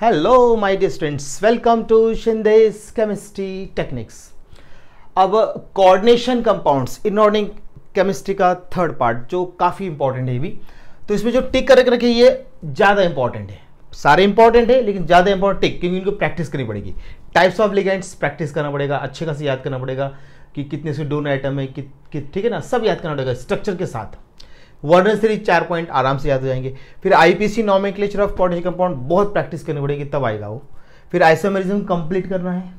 hello my dear students welcome to Shinde's chemistry techniques अब coordination compounds inorganic chemistry का third part जो काफ़ी important है भी तो इसमें जो टिक करके रखे ये ज़्यादा इंपॉर्टेंट है सारे इंपॉर्टेंट है लेकिन ज़्यादा इंपॉर्टेंट टिक क्योंकि इनको प्रैक्टिस करनी पड़ेगी टाइप्स ऑफ लिगेंट्स प्रैक्टिस करना पड़ेगा अच्छे खासी याद करना पड़ेगा कि कितने से डोन आइटम है कि, कि ठीक है ना सब याद करना पड़ेगा स्ट्रक्चर के साथ वर्नर सीरीज चार पॉइंट आराम से याद हो जाएंगे फिर IUPAC nomenclature of potassium compound बहुत प्रैक्टिस करनी पड़ेगी तब आएगा वो फिर आइसोमेरिज्म कंप्लीट करना है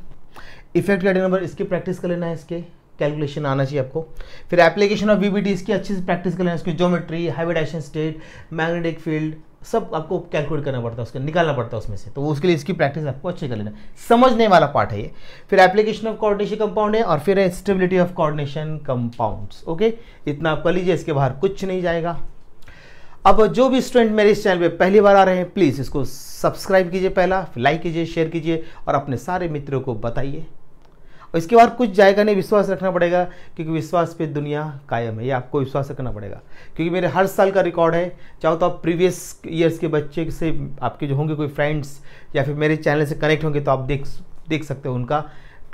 इफेक्ट कैटे नंबर इसकी प्रैक्टिस कर लेना है इसके कैलकुलेशन आना चाहिए आपको फिर एप्लीकेशन ऑफ बीबीटी इसकी अच्छे से प्रैक्टिस कर लेना है इसकी geometry hybridisation state magnetic field सब आपको कैलकुलेट करना पड़ता है उसका निकालना पड़ता है उसमें से तो उसके लिए इसकी प्रैक्टिस आपको अच्छे कर लेना समझने वाला पार्ट है ये फिर एप्लीकेशन ऑफ कोऑर्डिनेशन कंपाउंड है और फिर है stability of coordination compounds okay इतना आप कर लीजिए इसके बाहर कुछ नहीं जाएगा अब जो भी स्टूडेंट मेरे इस चैनल पे पहली बार आ रहे हैं प्लीज़ इसको सब्सक्राइब कीजिए पहला लाइक कीजिए शेयर कीजिए और अपने सारे मित्रों को बताइए और इसके बाद कुछ जाएगा नहीं विश्वास रखना पड़ेगा क्योंकि विश्वास पे दुनिया कायम है ये आपको विश्वास रखना पड़ेगा क्योंकि मेरे हर साल का रिकॉर्ड है चाहो तो आप प्रीवियस ईयर्स के बच्चे से आपके जो होंगे कोई फ्रेंड्स या फिर मेरे चैनल से कनेक्ट होंगे तो आप देख देख सकते हो उनका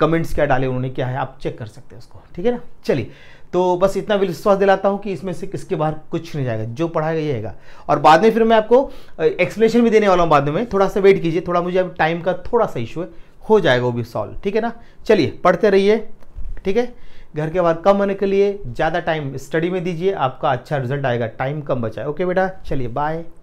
कमेंट्स क्या डाले उन्होंने क्या है आप चेक कर सकते हैं उसको ठीक है ना चलिए तो बस इतना विश्वास दिलाता हूँ कि इसमें से किसके बाहर कुछ नहीं जाएगा जो पढ़ाएगा ये रहेगा और बाद में फिर मैं आपको एक्सप्लेनेशन भी देने वाला हूँ बाद में थोड़ा सा वेट कीजिए थोड़ा मुझे अब टाइम का थोड़ा सा इशू है हो जाएगा वो भी सॉल्व ठीक है ना चलिए पढ़ते रहिए ठीक है घर के बाहर कम होने के लिए ज़्यादा टाइम स्टडी में दीजिए आपका अच्छा रिजल्ट आएगा टाइम कम बचाए ओके बेटा चलिए बाय